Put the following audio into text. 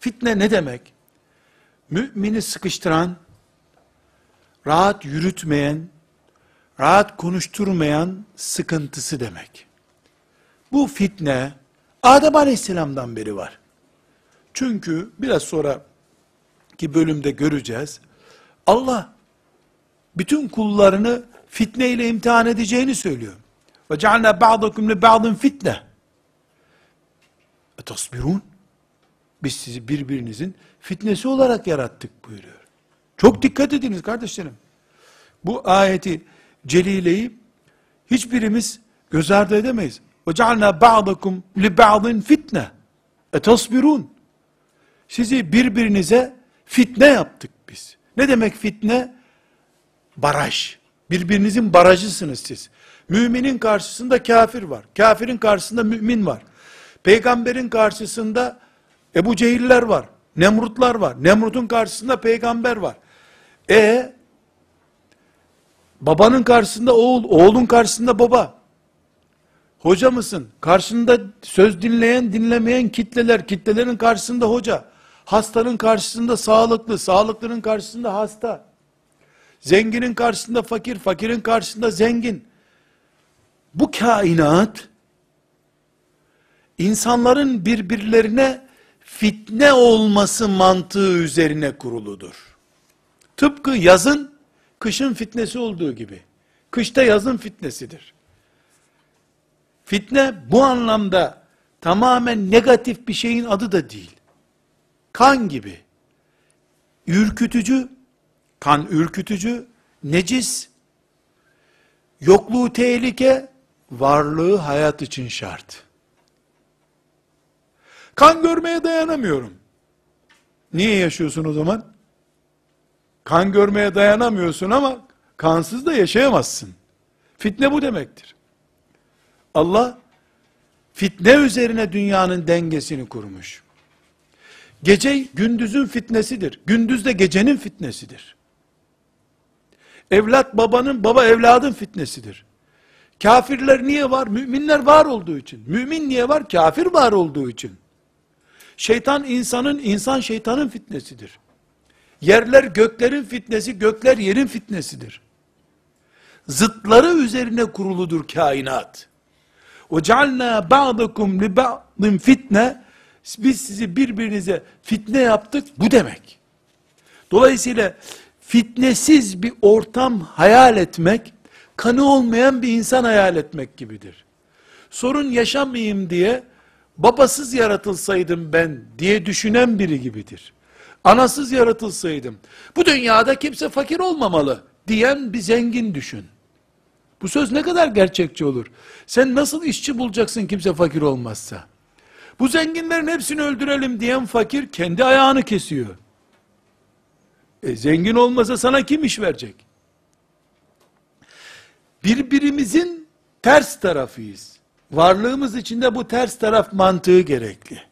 Fitne ne demek? Mümini sıkıştıran, rahat yürütmeyen, rahat konuşturmayan sıkıntısı demek. Bu fitne Adem Aleyhisselam'dan beri var. Çünkü biraz sonra ki bölümde göreceğiz. Allah bütün kullarını fitne ile imtihan edeceğini söylüyor. Ve cealna ba'dakum li ba'din fitne. E tasbirun. Biz sizi birbirinizin fitnesi olarak yarattık buyuruyor. Çok dikkat ediniz kardeşlerim. Bu ayeti celileyi hiçbirimiz göz ardı edemeyiz. وَجَعَلْنَا بَعْضَكُمْ لِبَعْضٍ fitne اَتَصْبِرُونَ Sizi birbirinize fitne yaptık biz. Ne demek fitne? Baraj. Birbirinizin barajısınız siz. Müminin karşısında kafir var. Kafirin karşısında mümin var. Peygamberin karşısında Ebu Cehiller var. Nemrutlar var. Nemrut'un karşısında peygamber var. E babanın karşısında oğul, oğlun karşısında baba. Hoca mısın? Karşında söz dinleyen, dinlemeyen kitleler, kitlelerin karşısında hoca. Hastanın karşısında sağlıklı, sağlıklının karşısında hasta. Zenginin karşısında fakir, fakirin karşısında zengin. Bu kainat insanların birbirlerine fitne olması mantığı üzerine kuruludur. Tıpkı yazın, kışın fitnesi olduğu gibi. Kışta yazın fitnesidir. Fitne bu anlamda tamamen negatif bir şeyin adı da değil. Kan gibi. Ürkütücü, kan ürkütücü, necis, yokluğu tehlike, varlığı hayat için şart. Kan görmeye dayanamıyorum. Niye yaşıyorsun o zaman? Kan görmeye dayanamıyorsun ama kansız da yaşayamazsın. Fitne bu demektir. Allah fitne üzerine dünyanın dengesini kurmuş. Gece gündüzün fitnesidir. Gündüz de gecenin fitnesidir. Evlat babanın, baba evladın fitnesidir. Kafirler niye var? Müminler var olduğu için. Mümin niye var? Kafir var olduğu için. Şeytan insanın, insan şeytanın fitnesidir. Yerler göklerin fitnesi, gökler yerin fitnesidir. Zıtları üzerine kuruludur kainat. وَجَعَلْنَا بَعْضَكُمْ لِبَعْضٍ fitne Biz sizi birbirinize fitne yaptık, bu demek. Dolayısıyla fitnesiz bir ortam hayal etmek, kanı olmayan bir insan hayal etmek gibidir. Sorun yaşamayayım diye babasız yaratılsaydım ben diye düşünen biri gibidir. Anasız yaratılsaydım, bu dünyada kimse fakir olmamalı diyen bir zengin düşün. Bu söz ne kadar gerçekçi olur? Sen nasıl işçi bulacaksın kimse fakir olmazsa? Bu zenginlerin hepsini öldürelim diyen fakir kendi ayağını kesiyor. E, zengin olmasa sana kim iş verecek? Birbirimizin ters tarafıyız varlığımız içinde bu ters taraf mantığı gerekli.